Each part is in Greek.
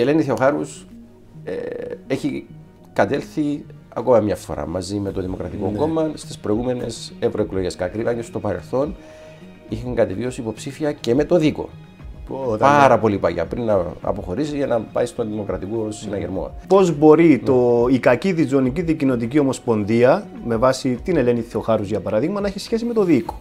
η Ελένη Θεοχάρους ε, έχει κατέλθει ακόμα μια φορά μαζί με το Δημοκρατικό ναι. Κόμμα στις προηγούμενες ευρωεκλογές. Κακρύβα και στο παρελθόν είχαν κατεβεί υποψήφια και με το Δίκο. Ναι. Πάρα πολύ παγιά πριν να αποχωρήσει για να πάει στον Δημοκρατικό ναι. Συναγερμό. Πώς μπορεί το, η κακή διτζονική δικοινοτική ομοσπονδία, με βάση την Ελένη Θεοχάρους για παράδειγμα, να έχει σχέση με το Δίκο.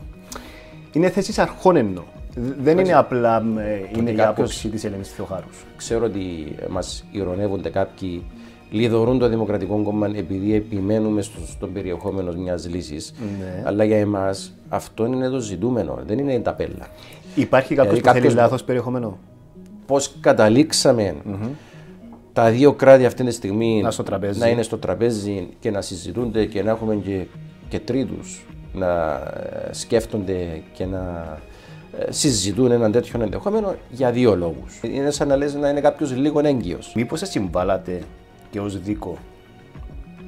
Είναι θέσεις αρχών εννοώ. Δεν είναι απλά ε, είναι η άποψη της Ελένης Θεοχάρους. Ξέρω ότι μας ηρωνεύονται κάποιοι λιδωρούν το Δημοκρατικό Κόμμα επειδή επιμένουμε στο, περιεχόμενο μιας λύσης. Ναι. Αλλά για εμάς αυτό είναι το ζητούμενο, δεν είναι η ταπέλα. Υπάρχει κάποιος λαθο λάθος περιεχόμενο. Πώς τα δύο κράτη αυτή τη στιγμή να, να, είναι στο τραπέζι και να συζητούνται και να έχουμε και, και τρίτους να ε, σκέφτονται και να συζητούν έναν τέτοιο ενδεχόμενο για δύο λόγους. Είναι σαν να λες να είναι κάποιος λίγο έγκυος. Μήπως συμβάλλατε και ως δίκο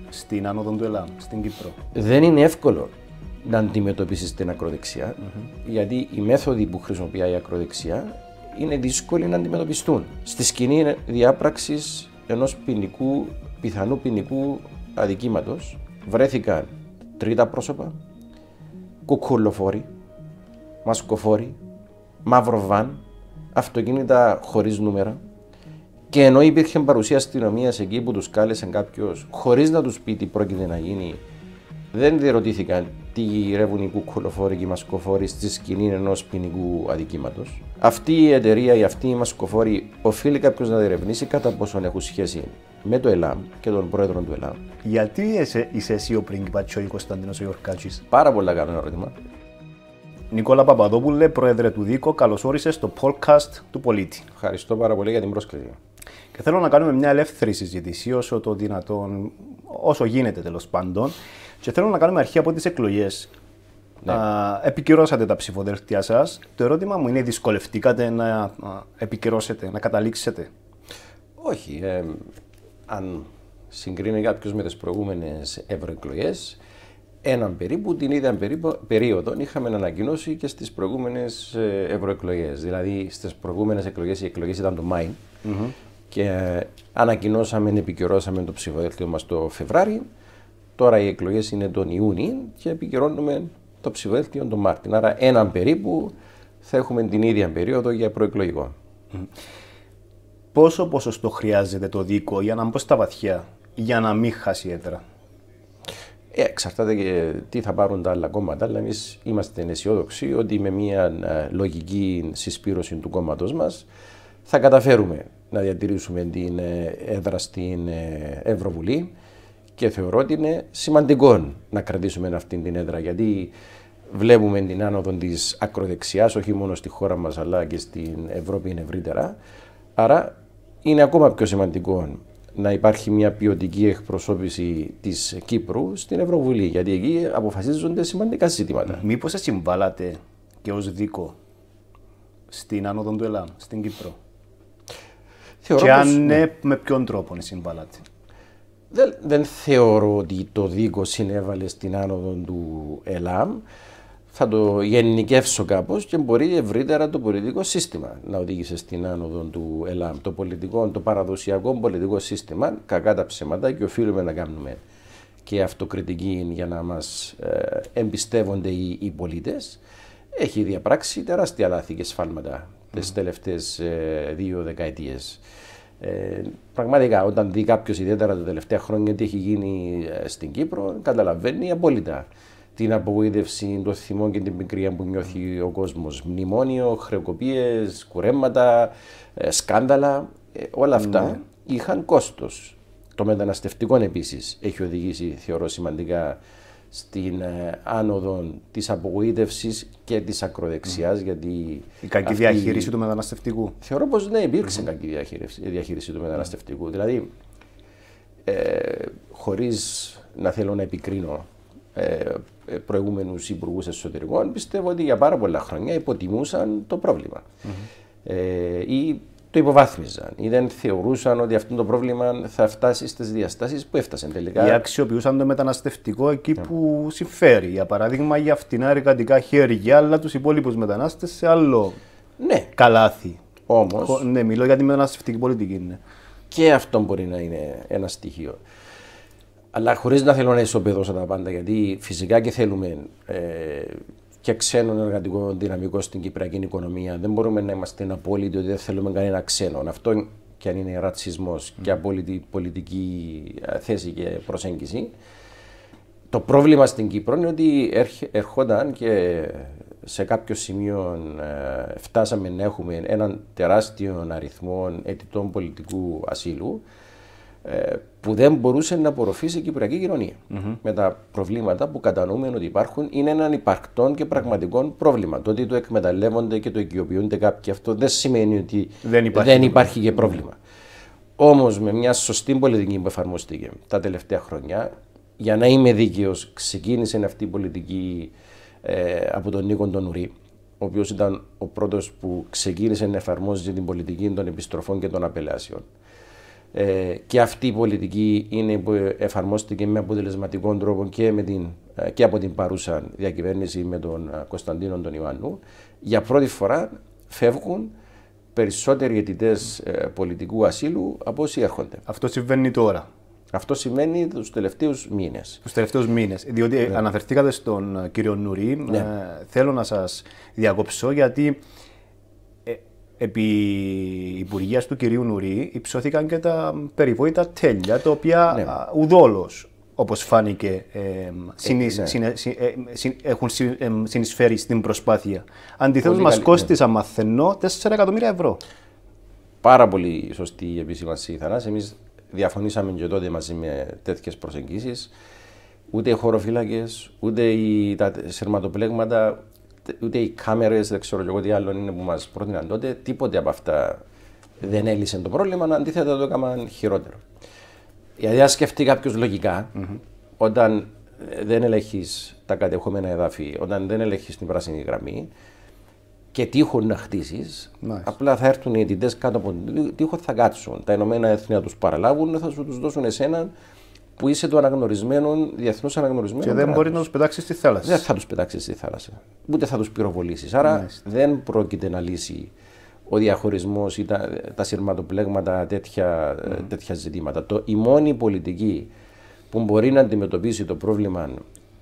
στην άνοδο του Ελλάδου, στην Κύπρο. Δεν είναι εύκολο να αντιμετωπίσεις την ακροδεξια γιατί η μέθοδοι που χρησιμοποιεί η ακροδεξιά είναι δύσκολη να αντιμετωπιστούν. Στη σκηνή διάπραξης ενός ποινικού, πιθανού ποινικού αδικήματος βρέθηκαν τρίτα πρόσωπα, κουκουλοφόροι, μασκοφόροι, μαύρο βαν, αυτοκίνητα χωρίς νούμερα. Και ενώ υπήρχε παρουσία αστυνομίας εκεί που τους κάλεσε κάποιος, χωρίς να τους πει τι πρόκειται να γίνει, δεν διερωτήθηκαν τι γυρεύουν οι κουκουλοφόροι και οι μασκοφόροι στη σκηνή ενός ποινικού αδικήματος. Αυτή η εταιρεία ή αυτή η μασκοφόροι οφείλει κάποιος να διερευνήσει κατά πόσον έχουν σχέση με το ΕΛΑΜ και τον πρόεδρο του ΕΛΑΜ. Γιατί είσαι, εσύ ο πρίγκιπα Κωνσταντίνο Ιωρκάτσι. Πάρα πολλά καλό ερώτημα. Νικόλα Παπαδόπουλε, πρόεδρε του ΔΥΚΟ, καλώ όρισε στο podcast του Πολίτη. Ευχαριστώ πάρα πολύ για την πρόσκληση. Και θέλω να κάνουμε μια ελεύθερη συζήτηση όσο το δυνατόν, όσο γίνεται τέλος πάντων. Και θέλω να κάνουμε αρχή από τις εκλογές. Ναι. επικυρώσατε τα ψηφοδέλτια σας. Το ερώτημα μου είναι, δυσκολευτήκατε να επικυρώσετε, να καταλήξετε. Όχι. Ε, αν συγκρίνει κάποιος με τις προηγούμενες ευρωεκλογές, έναν περίπου, την ίδια περίοδο είχαμε ανακοινώσει και στις προηγούμενες ε, ευρωεκλογές. Δηλαδή στις προηγούμενες εκλογές οι εκλογές ήταν το Μάη mm -hmm. και ανακοινώσαμε, επικυρώσαμε το ψηφοδέλτιο μας το Φεβράρι. Τώρα οι εκλογές είναι τον Ιούνι και επικαιρώνουμε το ψηφοδέλτιο τον Μάρτιν. Άρα έναν περίπου θα έχουμε την ίδια περίοδο για προεκλογικό. Πόσο ποσοστό χρειάζεται το δίκο για να μπω στα βαθιά, για να μην χάσει έδρα. Ε, εξαρτάται και τι θα πάρουν τα άλλα κόμματα, αλλά εμείς είμαστε αισιόδοξοι ότι με μια ε, λογική συσπήρωση του κόμματος μας θα καταφέρουμε να διατηρήσουμε την ε, έδρα στην Ευρωβουλή και θεωρώ ότι είναι σημαντικό να κρατήσουμε αυτή την έδρα γιατί βλέπουμε την άνοδο της ακροδεξιάς όχι μόνο στη χώρα μας αλλά και στην Ευρώπη ευρύτερα άρα είναι ακόμα πιο σημαντικό να υπάρχει μια ποιοτική εκπροσώπηση της Κύπρου στην Ευρωβουλή. Γιατί εκεί αποφασίζονται σημαντικά ζητήματα. Μήπως συμβάλλατε και ως δίκο στην άνοδο του ΕΛΑΜ, στην Κύπρο. Θεωρώ και αν ναι, ναι, με ποιον τρόπο συμβάλλατε. Δεν, δεν θεωρώ ότι το δίκο συνέβαλε στην άνοδο του ΕΛΑΜ θα το γενικεύσω κάπως και μπορεί ευρύτερα το πολιτικό σύστημα να οδήγησε στην άνοδο του ΕΛΑΜ. Το, πολιτικό, το παραδοσιακό πολιτικό σύστημα, κακά τα ψέματα και οφείλουμε να κάνουμε και αυτοκριτική για να μας ε, εμπιστεύονται οι, οι πολίτες, έχει διαπράξει τεράστια λάθη και σφάλματα mm. τις τελευταίες ε, δύο δεκαετίες. Ε, πραγματικά, όταν δει κάποιος ιδιαίτερα τα τελευταία χρόνια τι έχει γίνει ε, στην Κύπρο, καταλαβαίνει απόλυτα την απογοήτευση, το θυμό και την πικρία που νιώθει ο κόσμος. Μνημόνιο, χρεοκοπίες, κουρέματα, ε, σκάνδαλα, ε, όλα αυτά ναι. είχαν κόστος. Το μεταναστευτικό επίσης έχει οδηγήσει, θεωρώ, σημαντικά στην ε, άνοδο της απογοήτευσης και της ακροδεξιάς, γιατί... Η κακή διαχείριση του μεταναστευτικού. Θεωρώ πως ναι, υπήρξε mm. κακή διαχείριση, του μεταναστευτικού. Δηλαδή, ε, να θέλω να επικρίνω ε, ε, προηγούμενους υπουργούς εσωτερικών, πιστεύω ότι για πάρα πολλά χρόνια υποτιμούσαν το προβλημα Ε, ή το υποβάθμιζαν ή δεν θεωρούσαν ότι αυτό το πρόβλημα θα φτάσει στις διαστάσεις που έφτασε τελικά. Ή αξιοποιούσαν το μεταναστευτικό εκεί ναι. που συμφέρει. Για παράδειγμα, για φτηνά εργατικά χέρια, αλλά τους υπόλοιπους μετανάστες σε άλλο ναι. καλάθι. Όμως. Ναι, μιλώ για τη μεταναστευτική πολιτική. Ναι. Και αυτό μπορεί να είναι ένα στοιχείο. Αλλά χωρίς να θέλω να ισοπεδώσω τα πάντα, γιατί φυσικά και θέλουμε ε, και ξένο εργατικό δυναμικό στην κυπριακή οικονομία. Δεν μπορούμε να είμαστε ένα απόλυτοι ότι δεν θέλουμε κανένα ξένο. Αυτό και αν είναι ρατσισμός και απόλυτη πολιτική ε, θέση και προσέγγιση. Το πρόβλημα στην Κύπρο είναι ότι ερχόταν και σε κάποιο σημείο ε, φτάσαμε να έχουμε έναν τεράστιο αριθμό αιτητών πολιτικού ασύλου ε, που δεν μπορούσε να απορροφήσει η κυπριακή κοινωνία. Mm-hmm. Με τα προβλήματα που κατανοούμε ότι υπάρχουν, είναι έναν υπαρκτό και πραγματικό πρόβλημα. Το ότι το εκμεταλλεύονται και το οικειοποιούνται κάποιοι, αυτό δεν σημαίνει ότι δεν υπάρχει, δεν υπάρχει και πρόβλημα. Mm-hmm. Όμως, με μια σωστή πολιτική που εφαρμοστήκε τα τελευταία χρόνια, για να είμαι δίκαιος, ξεκίνησε αυτή η πολιτική ε, από τον Νίκο τον Ουρή, ο οποίος ήταν ο πρώτος που ξεκίνησε να εφαρμόζει την πολιτική των επιστροφών και των απελάσεων. Ε, και αυτή η πολιτική είναι που εφαρμόστηκε με αποτελεσματικό τρόπο και, με την, ε, και από την παρούσα διακυβέρνηση με τον ε, Κωνσταντίνο τον Ιωάννου. Για πρώτη φορά φεύγουν περισσότεροι αιτητές ε, πολιτικού ασύλου από όσοι έρχονται. Αυτό συμβαίνει τώρα. Αυτό σημαίνει τους τελευταίους μήνες. Τους τελευταίους μήνες. Διότι ναι. αναφερθήκατε στον κύριο Νουρί. Ναι. θέλω να σας διακόψω γιατί επί Υπουργείας του κυρίου Νουρί υψώθηκαν και τα περιβόητα τέλεια, τα οποία ναι. ουδόλως, όπως φάνηκε, ε, συνε, ε, έχουν συ, συνεισφέρει στην προσπάθεια. Αντιθέτως, μα κόστησαν, ναι. 4 εκατομμύρια ευρώ. Πάρα πολύ σωστή η επισήμανση, Θανάση. Εμείς διαφωνήσαμε και τότε μαζί με τέτοιες προσεγγίσεις. Ούτε οι χωροφύλακες, ούτε οι, τα σειρματοπλέγματα, ούτε οι κάμερες, δεν ξέρω εγώ τι άλλο είναι που μας πρότειναν τότε, τίποτε από αυτά δεν έλυσε το πρόβλημα, αντίθετα το έκαναν χειρότερο. Γιατί αν σκεφτεί κάποιος όταν ε, δεν ελέγχεις τα κατεχόμενα εδάφη, όταν δεν ελέγχεις την πράσινη γραμμή και τείχουν να χτίσει, απλά θα έρθουν οι αιτητές κάτω από τον τείχο, θα κάτσουν. Τα Ηνωμένα Έθνη θα τους παραλάβουν, θα σου τους δώσουν εσένα που είσαι το αναγνωρισμένο, διεθνώ αναγνωρισμένο. Και δεν κράτος. μπορεί να τους πετάξεις στη θάλασσα. Δεν θα τους πετάξεις στη θάλασσα. Ούτε θα τους πυροβολήσεις. Άρα δεν πρόκειται να λύσει ο διαχωρισμός ή τα, τα σειρματοπλέγματα τέτοια, mm. τέτοια ζητήματα. Το, η μόνη πολιτική που μπορεί να αντιμετωπίσει το πρόβλημα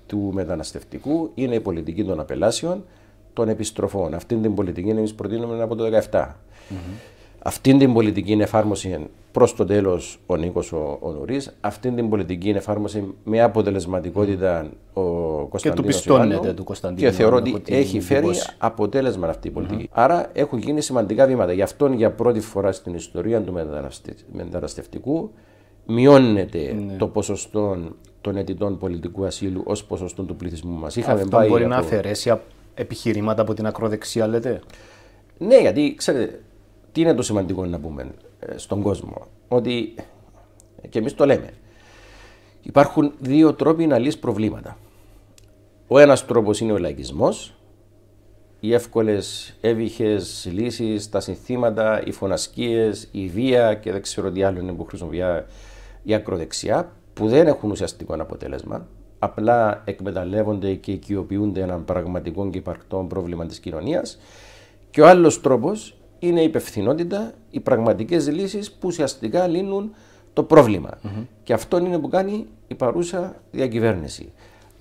του μεταναστευτικού είναι η πολιτική των απελάσεων, των επιστροφών. Αυτή την πολιτική εμείς προτείνουμε από το 2017. Αυτή την πολιτική εφάρμοση προς το τέλος ο Νίκος ο, ο Νουρή. Αυτή την πολιτική εφάρμοση με αποτελεσματικότητα ο Κωνσταντίνο. Και του πιστώνεται του Κωνσταντίνου. Και θεωρώ ότι έχει φέρει αποτέλεσμα αυτή η πολιτικη Άρα έχουν γίνει σημαντικά βήματα. Γι' αυτόν για πρώτη φορά στην ιστορία του μεταναστευτικού μειώνεται ναι. το ποσοστό των αιτητών πολιτικού ασύλου ως ποσοστό του πληθυσμού μας. Αυτό μπορεί από... να αφαιρέσει επιχειρήματα από την ακροδεξιά, λέτε. Ναι, γιατί ξέρετε, τι είναι το σημαντικό να πούμε ε, στον κόσμο, ότι ε, και εμείς το λέμε. Υπάρχουν δύο τρόποι να λύσεις προβλήματα. Ο ένας τρόπος είναι ο λαϊκισμός, οι εύκολες έβυχε λύσεις, τα συνθήματα, οι φωνασκίες, η βία και δεν ξέρω τι άλλο είναι που χρησιμοποιεί η ακροδεξιά, που δεν έχουν ουσιαστικό αποτέλεσμα. Απλά εκμεταλλεύονται και οικειοποιούνται έναν πραγματικό και υπαρκτό πρόβλημα της κοινωνίας. Και ο άλλος τρόπος είναι η υπευθυνότητα, οι πραγματικές λύσεις που ουσιαστικά λύνουν το προβλημα Και αυτό είναι που κάνει η παρούσα διακυβέρνηση.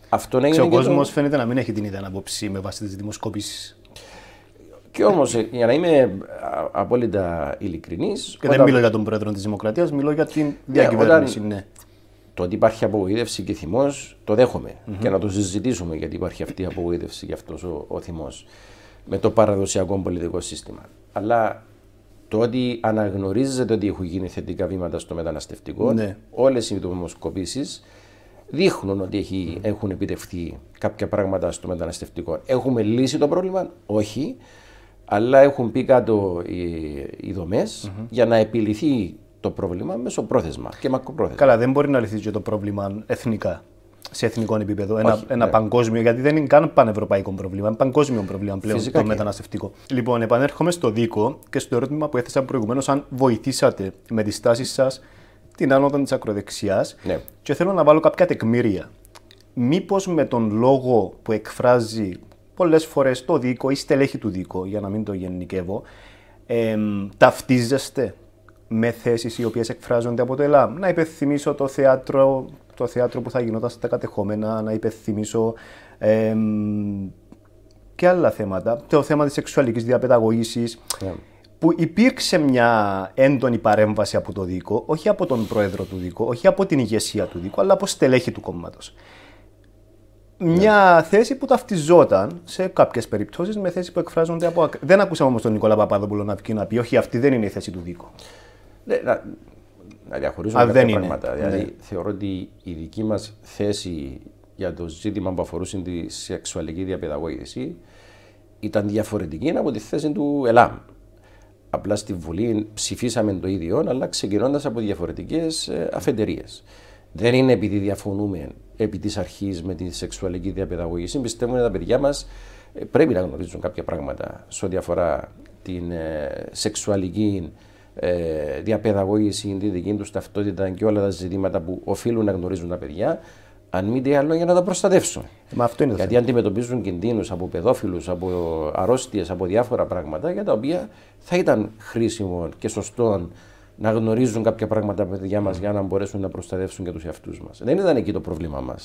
Αυτό ο κόσμο το... φαίνεται να μην έχει την ίδια άποψη με βάση τις δημοσκοπήσεις. Και όμως, ε, για να είμαι ε, απόλυτα ειλικρινής. Και δεν μιλώ για τον πρόεδρο της Δημοκρατίας, μιλώ για την ναι, διακυβέρνηση. Ναι. Το ότι υπάρχει απογοήτευση και θυμός, το δεχομαι Και να το συζητήσουμε γιατί υπάρχει αυτή η απογοήτευση και αυτός ο, ο θυμός με το παραδοσιακό πολιτικό σύστημα αλλά το ότι αναγνωρίζεται ότι έχουν γίνει θετικά βήματα στο μεταναστευτικό, ναι. όλες οι δημοσκοπήσεις δείχνουν ότι έχει, έχουν επιτευχθεί κάποια πράγματα στο μεταναστευτικό. Έχουμε λύσει το πρόβλημα, όχι, αλλά έχουν πει κάτω οι, οι δομε για να επιληθεί το πρόβλημα μέσω πρόθεσμα και μακροπρόθεσμα. Καλά, δεν μπορεί να λυθεί και το πρόβλημα εθνικά σε εθνικό επίπεδο, ένα, Όχι, ένα ναι. παγκόσμιο, γιατί δεν είναι καν πανευρωπαϊκό πρόβλημα, είναι παγκόσμιο πρόβλημα πλέον το μεταναστευτικό. Λοιπόν, επανέρχομαι στο δίκο και στο ερώτημα που έθεσα προηγουμένως, αν βοηθήσατε με τις τάσεις σας την άνοδο της ακροδεξιάς. Ναι. Και θέλω να βάλω κάποια τεκμήρια. Μήπως με τον λόγο που εκφράζει πολλές φορές το δίκο ή στελέχη του δίκο, για να μην το γενικεύω, ε, ταυτίζεστε με θέσεις οι οποίες εκφράζονται από το ΕΛΑΜ. Να υπενθυμίσω το θέατρο το θέατρο που θα γινόταν στα κατεχόμενα, να υπενθυμίσω και άλλα θέματα. Το θέμα της σεξουαλικής διαπαιδαγωγής ναι. που υπήρξε μια έντονη παρέμβαση από το Δίκο, όχι από τον πρόεδρο του Δίκο, όχι από την ηγεσία του Δίκο, αλλά από στελέχη του κόμματος. Ναι. Μια θέση που ταυτιζόταν σε κάποιες περιπτώσεις με θέσεις που εκφράζονται από. Δεν ακούσαμε όμως τον Νικόλα Παπαδόπουλο να πει, να Όχι, αυτή δεν είναι η θέση του Δίκο. Ναι, να διαχωρίζουμε κάποια πράγματα. Ναι. Δηλαδή, θεωρώ ότι η δική μας θέση για το ζήτημα που αφορούσε τη σεξουαλική διαπαιδαγώγηση ήταν διαφορετική από τη θέση του ΕΛΑΜ. Απλά στη Βουλή ψηφίσαμε το ίδιο, αλλά ξεκινώντας από διαφορετικές ε, αφεντερίε. Δεν είναι επειδή διαφωνούμε επί της αρχής με τη σεξουαλική διαπαιδαγώγηση. Πιστεύουμε ότι τα παιδιά μας ε, πρέπει να γνωρίζουν κάποια πράγματα σε ό,τι αφορά την ε, σεξουαλική ε, διαπαιδαγώγηση, τη δική τους ταυτότητα και όλα τα ζητήματα που οφείλουν να γνωρίζουν τα παιδιά, αν μη τι άλλο, για να τα προστατεύσουν. Μα αυτό είναι Γιατί αντιμετωπίζουν κινδύνους από παιδόφιλους, από αρρώστιες, από διάφορα πράγματα για τα οποία θα ήταν χρήσιμο και σωστό να γνωρίζουν κάποια πράγματα τα παιδιά μας για να μπορέσουν να προστατεύσουν και τους εαυτούς μας. Δεν ήταν εκεί το πρόβλημά μας.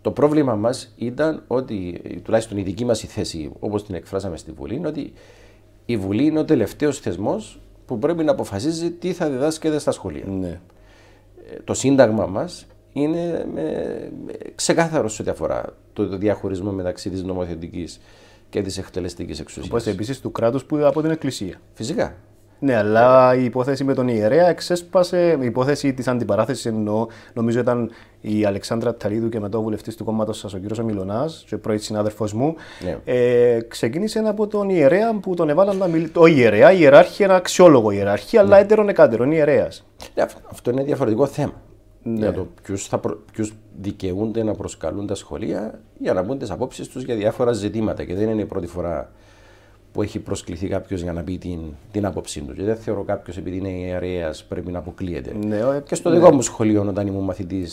Το πρόβλημά μας ήταν ότι, τουλάχιστον η δική μας θέση, όπως την εκφράσαμε στη Βουλή, είναι ότι η Βουλή είναι ο τελευταίος θεσμός που πρέπει να αποφασίζει τι θα διδάσκεται στα σχολεία. Ναι. Ε, το σύνταγμα μας είναι ε, ξεκάθαρο σε ό,τι αφορά το διαχωρισμό μεταξύ της νομοθετικής και της εκτελεστικής εξουσίας. Οπότε επίσης του κράτους που από την Εκκλησία. Φυσικά. Ναι, αλλά η υπόθεση με τον ιερέα εξέσπασε. Η υπόθεση της αντιπαράθεσης εννοώ, νομίζω ήταν η Αλεξάνδρα Ταλίδου και μετά ο βουλευτής του κόμματος σας, ο κ. Μιλονά, ο πρώην συνάδελφο μου. Ναι. Ε, ξεκίνησε από τον ιερέα που τον έβαλαν να μιλήσει. Ο ιερέα, η ιεράρχη, ένα αξιόλογο ιεράρχη, ναι. αλλά έτερον ιερέας. Ναι, αυτό είναι διαφορετικό θέμα. Ναι. Για το ποιους δικαιούνται να προσκαλούν τα σχολεία για να πούν τις απόψεις τους για διάφορα ζητήματα. Και δεν είναι η πρώτη φορά που έχει προσκληθεί κάποιος για να πει την, την άποψή του. Και δεν θεωρώ κάποιος επειδή είναι ιερέας πρέπει να αποκλείεται. Ναι, και στο ναι. δικό μου σχολείο, όταν ήμουν μαθητής,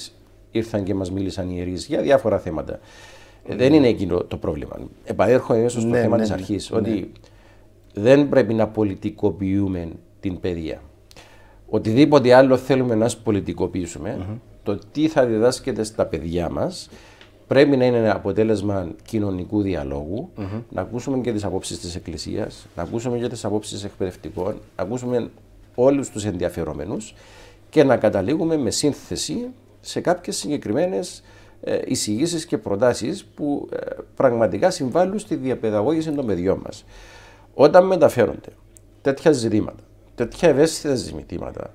ήρθαν και μας μίλησαν ιερείς για διάφορα θέματα. Ε, δεν είναι εκείνο το πρόβλημα. Επανέρχομαι ίσω στο ναι, θέμα ναι, της αρχή. Ότι δεν πρέπει να πολιτικοποιούμε την παιδεία. Οτιδήποτε άλλο θέλουμε να πολιτικοποιησουμε το τι θα διδάσκεται στα παιδιά μας πρέπει να είναι ένα αποτέλεσμα κοινωνικού διαλόγου, να ακούσουμε και τις απόψεις της Εκκλησίας, να ακούσουμε και τις απόψεις εκπαιδευτικών, να ακούσουμε όλους τους ενδιαφερόμενους και να καταλήγουμε με σύνθεση σε κάποιες συγκεκριμένες ε, εισηγήσεις και προτάσεις που ε, πραγματικά συμβάλλουν στη διαπαιδαγώγηση των παιδιών μας. Όταν μεταφέρονται τέτοια ζητήματα, τέτοια ευαίσθητα ζητήματα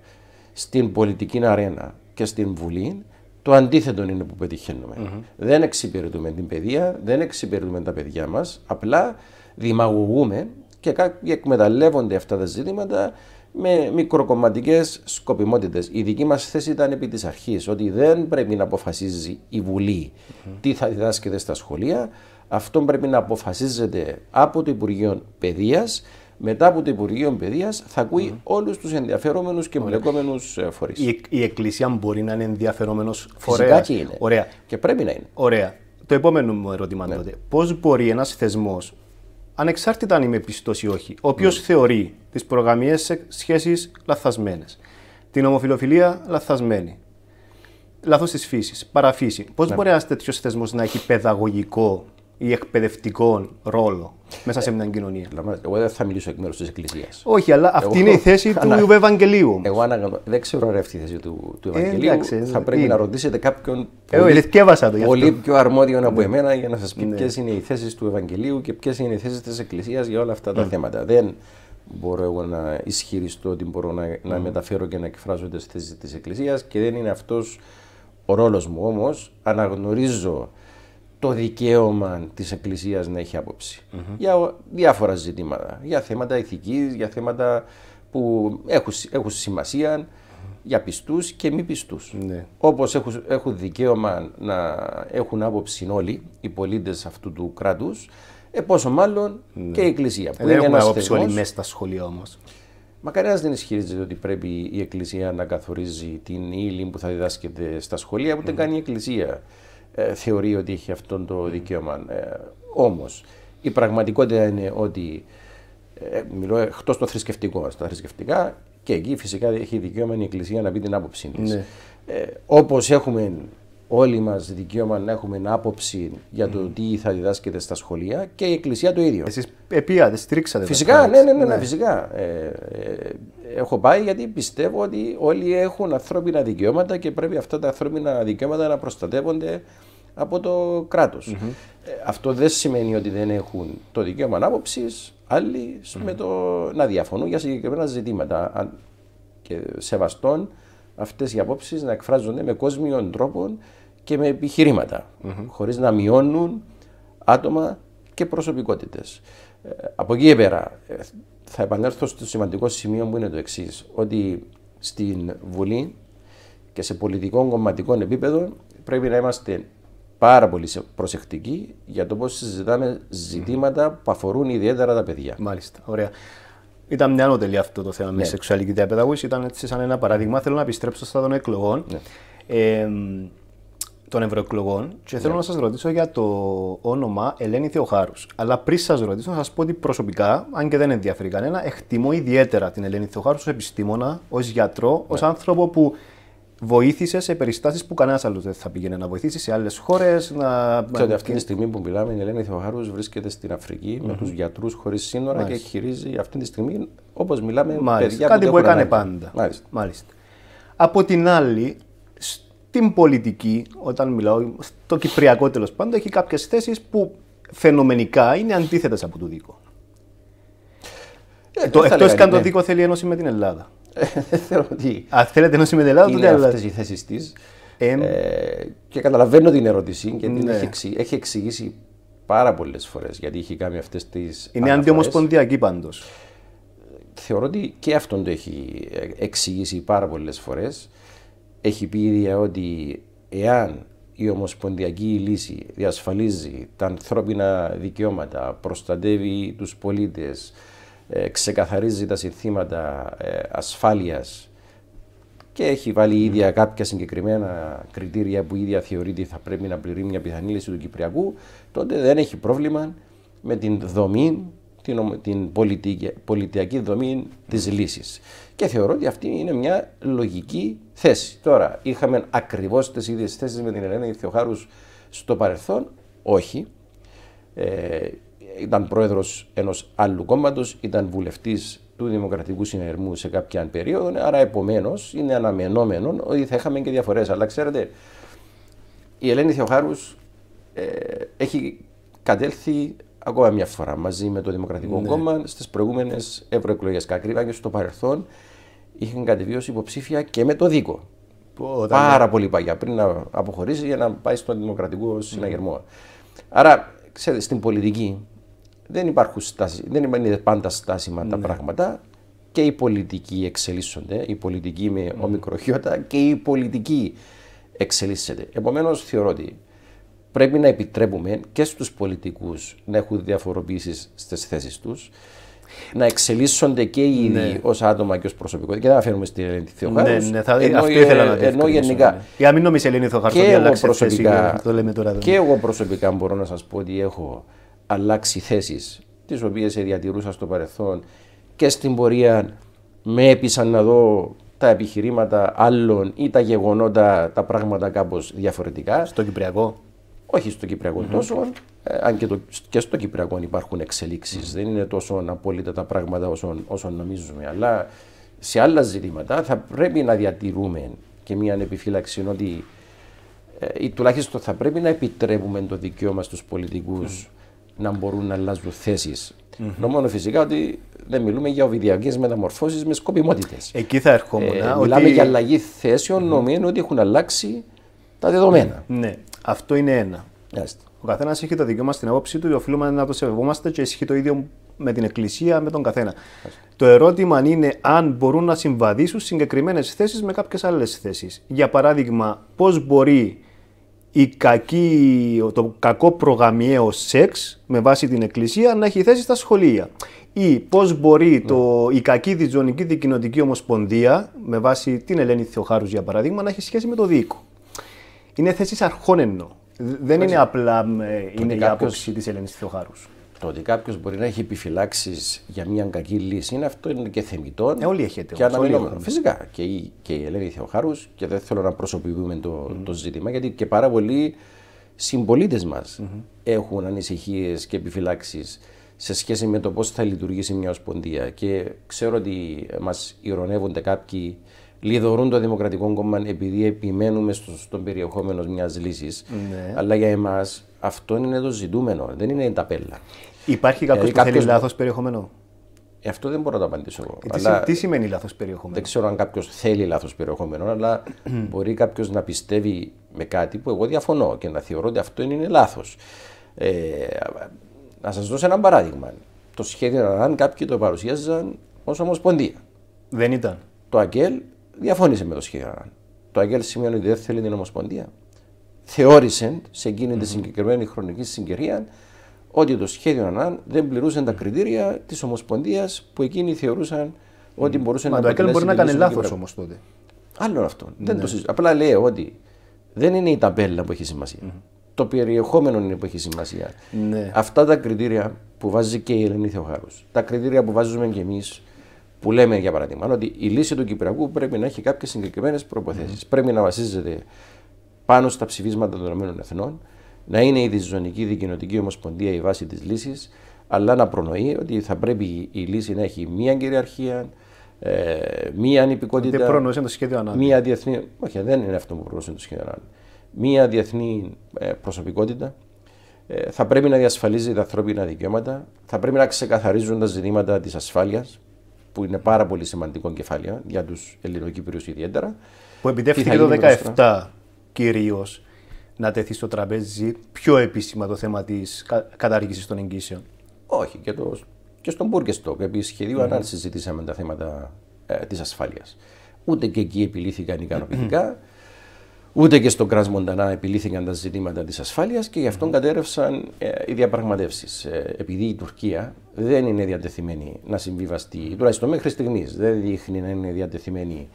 στην πολιτική αρένα και στην Βουλή, το αντίθετο είναι που πετυχαινουμε Δεν εξυπηρετούμε την παιδεία, δεν εξυπηρετούμε τα παιδιά μας, απλά δημαγωγούμε και κάποιοι εκμεταλλεύονται αυτά τα ζητήματα με μικροκομματικές σκοπιμότητες. Η δική μας θέση ήταν επί της αρχής ότι δεν πρέπει να αποφασίζει η βουλη τι θα διδάσκεται στα σχολεία. Αυτό πρέπει να αποφασίζεται από το Υπουργείο Παιδείας μετά από το Υπουργείο Παιδείας θα ακούει mm. όλους τους ενδιαφερόμενους και εμπλεκόμενους ε, φορείς. Η, η Εκκλησία μπορεί να είναι ενδιαφερόμενος φορέα. Φυσικά και είναι. Ωραία. Και πρέπει να είναι. Ωραία. Το επόμενο μου ερώτημα ναι. τότε. Πώς μπορεί ένας θεσμός, ανεξάρτητα αν είμαι πιστός ή όχι, ο οποίος ναι. θεωρεί τις προγαμιέ σχέσεις λαθασμένες, την ομοφιλοφιλία λαθασμένη, λάθος της φύσης, παραφύση, πώς ναι. μπορεί ένας τέτοιος θεσμός να έχει παιδαγωγικό ή εκπαιδευτικό ρόλο μέσα σε μια κοινωνία. Εγώ δεν θα μιλήσω εκ μέρους της Εκκλησίας. Όχι, αλλά αυτή είναι η θέση του ανα... Ευαγγελίου. Εγώ δεν ξέρω ρε αυτή η θέση του, του Ευαγγελίου. θα πρέπει να ρωτήσετε κάποιον ε, πολύ, το πολύ πιο αρμόδιο από ναι. εμένα για να σας πει ναι. ποιες είναι οι θέσεις του Ευαγγελίου και ποιες είναι οι θέσεις της Εκκλησίας για όλα αυτά τα ναι. θέματα. Δεν μπορώ εγώ να ισχυριστώ ότι μπορώ να, μεταφέρω και να εκφράζω τις θέσεις της Εκκλησίας και δεν είναι αυτός ο ρόλος μου. Όμως αναγνωρίζω το δικαίωμα της Εκκλησίας να έχει άποψη για διάφορα ζητήματα, για θέματα ηθικής, για θέματα που έχουν, έχουν σημασία για πιστούς και μη πιστούς. Όπω ναι. Όπως έχουν, έχουν δικαίωμα να έχουν άποψη όλοι οι πολίτες αυτού του κράτους, ε, πόσο μάλλον ναι. και η Εκκλησία. δεν είναι έχουμε άποψη όλοι μέσα στα σχολεία όμως. Μα κανένα δεν ισχυρίζεται ότι πρέπει η Εκκλησία να καθορίζει την ύλη που θα διδάσκεται στα σχολεία, ούτε κάνει η Εκκλησία. Ε, θεωρεί ότι έχει αυτό το δικαίωμα. Ε, Όμως η πραγματικότητα είναι ότι. Ε, μιλώ εκτός των θρησκευτικών. Στα θρησκευτικά και εκεί φυσικά έχει δικαίωμα η Εκκλησία να πει την άποψή της. Ναι. Ε, Όπως έχουμε όλοι μας δικαίωμα να έχουμε άποψη για το mm. τι θα διδάσκεται στα σχολεία και η Εκκλησία το ίδιο. Εσείς επίατε, στηρίξατε. Φυσικά, ναι, ναι, ναι, ναι, φυσικά. Ε, έχω πάει γιατί πιστεύω ότι όλοι έχουν ανθρώπινα δικαιώματα και πρέπει αυτά τα ανθρώπινα δικαιώματα να προστατεύονται από το κρατος ε, αυτό δεν σημαίνει ότι δεν έχουν το δικαίωμα ανάποψη με το να διαφωνούν για συγκεκριμένα ζητήματα και σεβαστών αυτές οι απόψεις να εκφράζονται με κόσμιον τρόπο και με επιχειρήματα, χωρίς να μειώνουν άτομα και προσωπικότητες. Ε, από εκεί πέρα ε, θα επανέλθω στο σημαντικό σημείο που είναι το εξής, ότι στην Βουλή και σε πολιτικό κομματικό επίπεδο πρέπει να είμαστε πάρα πολύ προσεκτική για το πώς συζητάμε ζητήματα που αφορούν ιδιαίτερα τα παιδιά. Μάλιστα. Ωραία. Ήταν μια νότελη αυτό το θέμα ναι. με σεξουαλική διαπαιδαγώγηση. Ήταν έτσι σαν ένα παράδειγμα. Θέλω να επιστρέψω στα των εκλογών. Ναι. Ε, των ευρωεκλογών και θέλω ναι. να σας ρωτήσω για το όνομα Ελένη Θεοχάρους. Αλλά πριν σας ρωτήσω, να σας πω ότι προσωπικά, αν και δεν ενδιαφέρει κανένα, εκτιμώ ιδιαίτερα την Ελένη Θεοχάρους ως επιστήμονα, ως γιατρό, ναι. ως άνθρωπο που βοήθησε σε περιστάσεις που κανένας άλλος δεν θα πήγαινε να βοηθήσει σε άλλες χώρες. Να... Ξέρετε, αυτή τη στιγμή που μιλάμε, η Ελένη Θεοχάρους βρίσκεται στην αφρικη με τους γιατρούς χωρίς σύνορα και χειρίζει αυτή τη στιγμή, όπως μιλάμε, Μάλιστα. Κάτι που, έκανε πάντα. Μάλιστα. Από την άλλη, στην πολιτική, όταν μιλάω, στο κυπριακό τέλος πάντων, έχει κάποιες θέσεις που φαινομενικά είναι αντίθετες από το δίκο. Ε, Εκτό και αν το ναι. δίκο θέλει ένωση με την Ελλάδα. ότι. Αν θέλετε να με την Ελλάδα, τότε άλλα. Αυτές οι θέσεις της. Ε, ε, και καταλαβαίνω την ερώτηση και την έχει, εξηγήσει, πάρα πολλές φορές γιατί έχει κάνει αυτές τις. Είναι αντιομοσπονδιακή πάντως. Θεωρώ ότι και αυτόν το έχει ε, εξηγήσει πάρα πολλές φορές. Έχει πει ήδη ότι εάν η ομοσπονδιακή λύση διασφαλίζει τα ανθρώπινα δικαιώματα, προστατεύει τους πολίτες, ε, ξεκαθαρίζει τα συνθήματα ε, ασφάλειας και έχει βάλει ίδια κάποια συγκεκριμένα κριτήρια που ίδια ότι θα πρέπει να πληρεί μια πιθανή λύση του Κυπριακού, τότε δεν έχει πρόβλημα με την δομή, την, την πολιτιακή δομή της λύσης. Και θεωρώ ότι αυτή είναι μια λογική θέση. Τώρα, είχαμε ακριβώς τις ίδιες θέσεις με την Ελένα Ιθιοχάρους στο παρελθόν. Όχι. Ε, ήταν πρόεδρος ενός άλλου κόμματος, ήταν βουλευτής του Δημοκρατικού Συναγερμού σε κάποια περίοδο. Ναι, άρα, επομένως, είναι αναμενόμενο ότι θα είχαμε και διαφορές. Αλλά ξέρετε, η Ελένη Θεοχάρους ε, έχει κατέλθει ακόμα μια φορά μαζί με το Δημοκρατικό ναι. Κόμμα στις προηγούμενες ευρωεκλογές. Κακρίβα και στο παρελθόν είχαν κατεβεί υποψήφια και με το Δίκο. Ναι. Πάρα πολύ παγιά πριν να αποχωρήσει για να πάει στον Δημοκρατικό ναι. Συναγερμό. Mm. Άρα, ξέρετε, στην πολιτική δεν υπάρχουν στάσεις, δεν είναι πάντα στάσιμα τα ναι. πράγματα και οι πολιτικοί εξελίσσονται, η πολιτική με mm. ομικροχιώτα και οι πολιτικοί εξελίσσεται. Επομένως θεωρώ ότι πρέπει να επιτρέπουμε και στους πολιτικούς να έχουν διαφοροποίησεις στις θέσεις τους, να εξελίσσονται και οι ίδιοι ναι. ως άτομα και ως προσωπικό και δεν αναφέρουμε στην Ελένη Ναι, ναι, θα... ενώ, αυτό ήθελα να ε, Ενώ γενικά. Για μην νομίζεις Ελένη προσωπικά. το λέμε τώρα, και εγώ προσωπικά μπορώ να σας πω ότι έχω αλλάξει θέσεις, τις οποίες διατηρούσα στο παρελθόν και στην πορεία με έπεισαν να δω τα επιχειρήματα άλλων ή τα γεγονότα, τα πράγματα κάπως διαφορετικά. Στο Κυπριακό. Όχι στο κυπριακο mm-hmm. τόσο, ε, αν και, το, και στο Κυπριακό υπάρχουν εξελίξεις. Mm-hmm. Δεν είναι τόσο απόλυτα τα πράγματα όσο, νομίζουμε. Αλλά σε άλλα ζητήματα θα πρέπει να διατηρούμε και μια ανεπιφύλαξη ότι ε, τουλάχιστον θα πρέπει να επιτρέπουμε το δικαίωμα στους πολιτικούς mm να μπορούν να αλλάζουν θέσεις. Mm-hmm. Νομίζω φυσικά ότι δεν μιλούμε για οβιδιακές μεταμορφώσεις με σκοπιμότητες. Εκεί θα ερχόμουν. Ε, ότι... Μιλάμε για αλλαγή θέσεων, νομίζω ότι έχουν αλλάξει τα δεδομένα. Ναι, αυτό είναι ένα. Ο καθένας έχει το δικαίωμα στην άποψή του και οφείλουμε να το σεβόμαστε και ισχύει το ίδιο με την Εκκλησία, με τον καθένα. Το ερώτημα είναι αν μπορούν να συμβαδίσουν συγκεκριμένες θέσεις με κάποιες άλλες θέσεις. Για παράδειγμα, πώς μπορεί η κακή, το κακό προγαμιαίο σεξ με βάση την εκκλησία να έχει θέση στα σχολεία. Ή πώς μπορεί ναι. το, η κακή διτζωνική δικοινοτική ομοσπονδία με βάση την Ελένη Θεοχάρους για παράδειγμα να έχει σχέση με το δίκο. Είναι θέση αρχών εννοώ. Δεν είναι απλά ε, είναι η άποψη της Ελένης Θεοχάρους. Το ότι κάποιος μπορεί να έχει επιφυλάξεις για μια κακή λύση είναι αυτό είναι και θεμητό. Ε, όλοι έχετε. Και αναμενόμενο. Φυσικά. Και η, και η Ελένη Θεοχάρους, και δεν θέλω να προσωποποιούμε το, mm ζήτημα, γιατί και πάρα πολλοί συμπολίτες μας έχουν ανησυχίες και επιφυλάξεις σε σχέση με το πώς θα λειτουργήσει μια Ομοσπονδία. Και ξέρω ότι μας ηρωνεύονται κάποιοι λιδωρούν το Δημοκρατικό Κόμμα επειδή επιμένουμε στο, στον περιεχόμενο μιας λύσης. Ναι. Αλλά για εμάς αυτό είναι το ζητούμενο, δεν είναι η ταπέλα. Υπάρχει κάποιος δηλαδή που θέλει λάθο περιεχόμενο. Ε, αυτό δεν μπορώ να το απαντήσω εγώ. Τι σημαίνει λάθος περιεχόμενο. Δεν ξέρω αν κάποιος θέλει λάθος περιεχόμενο, αλλά μπορεί κάποιος να πιστεύει με κάτι που εγώ διαφωνώ και να θεωρώ ότι αυτό είναι λάθος. Ε, να σας δώσω ένα παράδειγμα. Το σχέδιο ΡΑΝ κάποιοι το παρουσίαζαν ως Ομοσπονδία. Δεν ήταν. Το ΑΚΕΛ διαφώνησε με το σχέδιο ΡΑΝ. Το Αγγέλ σημαίνει ότι δεν θέλει την Ομοσπονδία. Θεώρησε σε εκείνη συγκεκριμένη χρονική συγκυρία ότι το σχέδιο ΑΝΑΝ δεν πληρούσε τα κριτήρια της Ομοσπονδίας που εκείνοι θεωρούσαν ότι μπορούσε Μα, να το έκανε. μπορεί να κάνει λάθο όμως τότε. Άλλο αυτό. Δεν ναι. το Απλά λέει ότι δεν είναι η ταμπέλα που έχει Το περιεχόμενο είναι που έχει σημασία. Ναι. Αυτά τα κριτήρια που βάζει και η Ελληνή Χάρου. τα κριτήρια που βάζουμε και εμείς, που λέμε για παράδειγμα ότι η λύση του Κυπριακού πρέπει να έχει κάποιες συγκεκριμένες Πρέπει να βασίζεται πάνω στα ψηφίσματα των ΗΠΑ, να είναι η διζωνική δικοινοτική ομοσπονδία η βάση της λύσης, αλλά να προνοεί ότι θα πρέπει η λύση να έχει μία κυριαρχία, ε, μία ανυπικότητα. Δεν προνοούσε το σχέδιο ανάγκη. Μία διεθνή. Όχι, δεν είναι αυτό που προνοούσε το σχέδιο ανάγκη. Μία διεθνή ε, προσωπικότητα. Ε, θα πρέπει να διασφαλίζει τα ανθρώπινα δικαιώματα. Θα πρέπει να ξεκαθαρίζουν τα ζητήματα της ασφάλειας, που είναι πάρα πολύ σημαντικό κεφάλαιο για τους Ελληνοκύπριου ιδιαίτερα. Που επιτεύχθηκε το 2017 κυρίως να τεθεί στο τραπέζι πιο επίσημα το θέμα της κατάργησης των εγγύσεων. Όχι, και, το, και στον Μπουργκεστόκ, επί σχεδίου mm. Ναι. συζητήσαμε τα θέματα ε, της ασφάλειας. Ούτε και εκεί επιλύθηκαν ικανοποιητικά. Ούτε και στον Κρασμοντανά Μοντανά επιλύθηκαν τα ζητήματα της ασφάλειας και γι' αυτόν mm. κατέρευσαν ε, οι διαπραγματεύσεις. Ε, επειδή η Τουρκία δεν είναι διατεθειμένη να συμβιβαστεί, τουλάχιστον μέχρι στιγμής, δεν δείχνει να είναι διατεθειμένη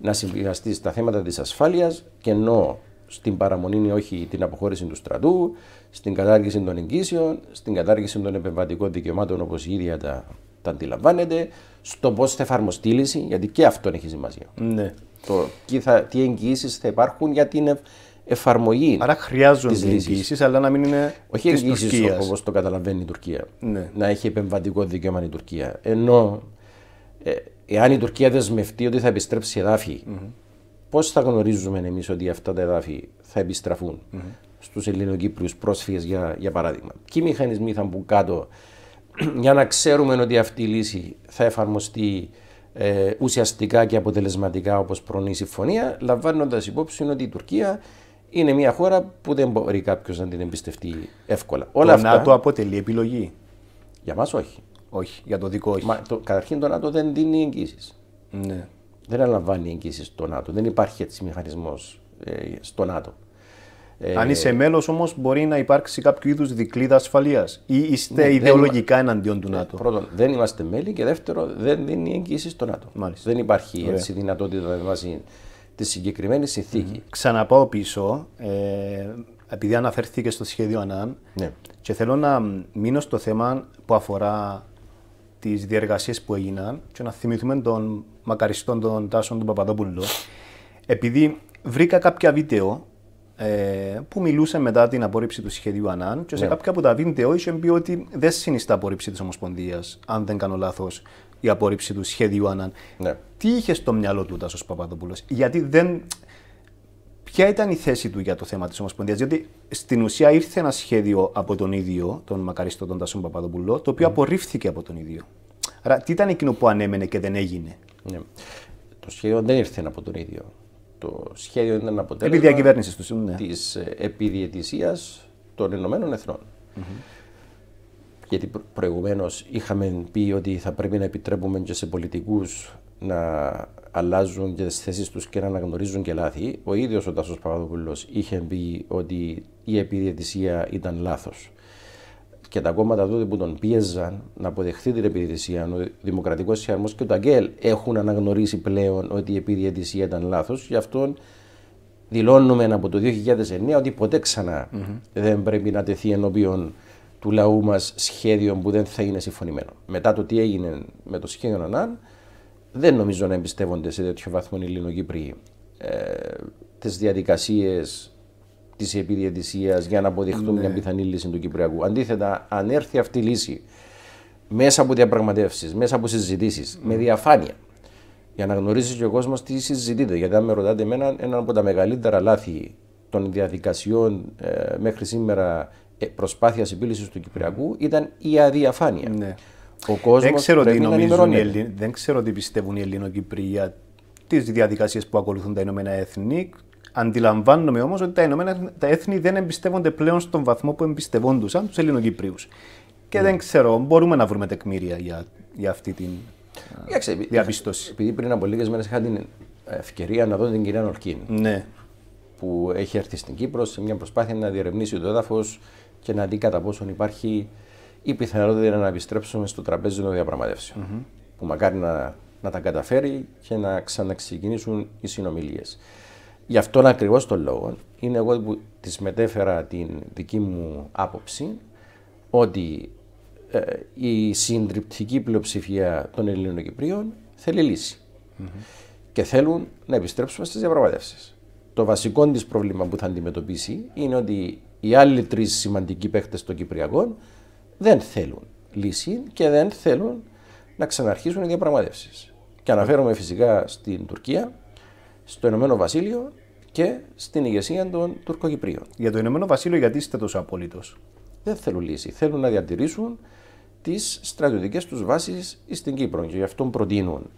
να συμβιβαστεί στα θέματα της ασφάλειας και ενώ στην παραμονή ή όχι την αποχώρηση του στρατού, στην κατάργηση των εγγύσεων, στην κατάργηση των επεμβατικών δικαιωμάτων όπως η ίδια τα, τα αντιλαμβάνεται, στο πώς θα εφαρμοστεί η λύση, γιατί και αυτό έχει σημασία. Ναι. Το, τι, τι εγγυήσει θα υπάρχουν για την εφαρμογή. Άρα χρειάζονται εγγυήσει, αλλά να μην είναι. Όχι εγγυήσει όπως το καταλαβαίνει η Τουρκία. Ναι. Να έχει επεμβατικό δικαίωμα η Τουρκία. Ενώ ε, εάν η Τουρκία δεσμευτεί ότι θα επιστρέψει εδάφη mm-hmm Πώς θα γνωρίζουμε εμείς ότι αυτά τα εδάφη θα επιστραφούν mm-hmm. στους Ελληνοκύπριους πρόσφυγες, για, για παράδειγμα. Ποιοι μηχανισμοί θα μπουν κάτω για να ξέρουμε ότι αυτή η λύση θα εφαρμοστεί ε, ουσιαστικά και αποτελεσματικά όπως προνοεί η συμφωνία, λαμβάνοντας υπόψη ότι η Τουρκία είναι μια χώρα που δεν μπορεί κάποιος να την εμπιστευτεί εύκολα. Όλα το αυτά... αποτελεί επιλογή. Για μας όχι. Όχι, για το δικό όχι. Μα, καταρχήν το ΝΑΤΟ δεν δίνει εγγύσει. Ναι δεν αναλαμβάνει εγγύηση στο ΝΑΤΟ. Δεν υπάρχει έτσι μηχανισμός ε, στο ΝΑΤΟ. Ε, Αν είσαι μέλος όμως, μπορεί να υπάρξει κάποιο είδους δικλίδα ασφαλείας ή είστε ναι, ιδεολογικά εναντίον του ναι, ΝΑΤΟ. Πρώτον, δεν είμαστε μέλη και δεύτερο, δεν δίνει εγγύηση στο ΝΑΤΟ. Μάλιστα. Δεν υπάρχει έτσι δυνατότητα με βάση τη συγκεκριμένη συνθήκη. Ξαναπάω πίσω, ε, επειδή αναφέρθηκε στο σχέδιο ΑΝΑΝ ναι. και θέλω να μείνω στο θέμα που αφορά τις διεργασίες που έγιναν και να θυμηθούμε τον μακαριστών των Τάσον του Παπαδοπούλου, Επειδή βρήκα κάποια βίντεο ε, που μιλούσε μετά την απόρριψη του σχεδίου Ανάν και σε ναι. κάποια από τα βίντεο είχε πει ότι δεν συνιστά απόρριψη της Ομοσπονδίας, αν δεν κάνω λάθος, η απόρριψη του σχεδίου Ανάν. Ναι. Τι είχε στο μυαλό του ο Τάσος Παπαδόπουλος, Γιατί δεν Ποια ήταν η θέση του για το θέμα της Ομοσπονδίας, Διότι στην ουσία ήρθε ένα σχέδιο από τον ίδιο, τον μακαριστό τον Τασούν Παπαδοπουλό, το οποίο ναι. απορρίφθηκε από τον ίδιο. Άρα, τι ήταν εκείνο που ανέμενε και δεν έγινε. Ναι. Το σχέδιο δεν ήρθε από τον ίδιο. Το σχέδιο ήταν αποτέλεσμα Επί διακυβέρνησης τους ναι. της ε, επιδιαιτησίας των Ηνωμένων Γιατί προηγουμένως είχαμε πει ότι θα πρέπει να επιτρέπουμε και σε πολιτικούς να αλλάζουν και τις θέσεις τους και να αναγνωρίζουν και λάθη. Ο ίδιος ο Τάσος Παπαδοπούλος είχε πει ότι η επιδιαιτησία ήταν λάθος. Και τα κόμματα τότε που τον πίεζαν να αποδεχθεί την επιδιαιτησία, ο Δημοκρατικός Σιαρμό και ο Ταγκέλ έχουν αναγνωρίσει πλέον ότι η επιδιαιτησία ήταν λάθος. Γι' αυτό δηλώνουμε από το 2009 ότι ποτέ ξανά δεν πρέπει να τεθεί ενώπιον του λαού μας σχέδιο που δεν θα είναι συμφωνημένο. Μετά το τι έγινε με το σχέδιο ΑΝΑΝ δεν νομίζω να εμπιστεύονται σε τέτοιο βαθμό οι Ελληνοκύπροι ε, τις διαδικασίες της επιδιαιτησία για να αποδειχτούν ναι. μια πιθανή λύση του Κυπριακού. Αντίθετα, αν έρθει αυτή η λύση μέσα από διαπραγματεύσεις, μέσα από συζητήσεις, με διαφάνεια, για να γνωρίζει και ο κόσμος τι συζητείτε. Γιατί, αν με ρωτάτε, εμένα, ένα από τα μεγαλύτερα λάθη των διαδικασιών ε, μέχρι σήμερα ε, προσπάθειας επίλυσης του Κυπριακού ήταν η αδιαφάνεια. Ναι. Ο κόσμος δεν ξέρω τι νομίζουν οι Ελλην... Δεν ξέρω τι πιστεύουν οι Ελληνοκύπροι για τις διαδικασίες που ακολουθούν τα Ηνωμένα Έθνη. Αντιλαμβάνομαι όμως ότι τα Ηνωμένα τα Έθνη δεν εμπιστεύονται πλέον στον βαθμό που εμπιστευόντουσαν τους Ελληνοκύπριους. Και δεν ξέρω, μπορούμε να βρούμε τεκμήρια για, για αυτή την ε, διαπίστωση. Επειδή πριν από λίγες μέρες είχα την ευκαιρία να δω την κυρία Νορκίν. Ναι. Που έχει έρθει στην Κύπρο σε μια προσπάθεια να διερευνήσει το έδαφο και να δει κατά πόσον υπάρχει η πιθανότητα είναι να επιστρέψουμε στο τραπέζι των διαπραγματευσεων Που μακάρι να, να τα καταφέρει και να ξαναξεκινήσουν οι συνομιλίες. Γι' αυτόν ακριβώς τον λόγο είναι εγώ που της μετέφερα την δική μου άποψη ότι ε, η συντριπτική πλειοψηφία των Ελλήνων Κυπρίων θελει θέλει λύση. Και θέλουν να επιστρέψουμε στις διαπραγματεύσεις. Το βασικό της πρόβλημα που θα αντιμετωπίσει είναι ότι οι άλλοι τρεις σημαντικοί παίκτες των Κυπριακών δεν θέλουν λύση και δεν θέλουν να ξαναρχίσουν οι διαπραγματεύσεις. Και αναφέρομαι φυσικά στην Τουρκία, στο Ηνωμένο Βασίλειο και στην ηγεσία των Τουρκοκυπρίων. Για το Ηνωμένο Βασίλειο, γιατί είστε τόσο απόλυτος. Δεν θέλουν λύση. Θέλουν να διατηρήσουν τις στρατιωτικές τους βάσεις στην Κύπρο. Και γι' αυτό προτείνουν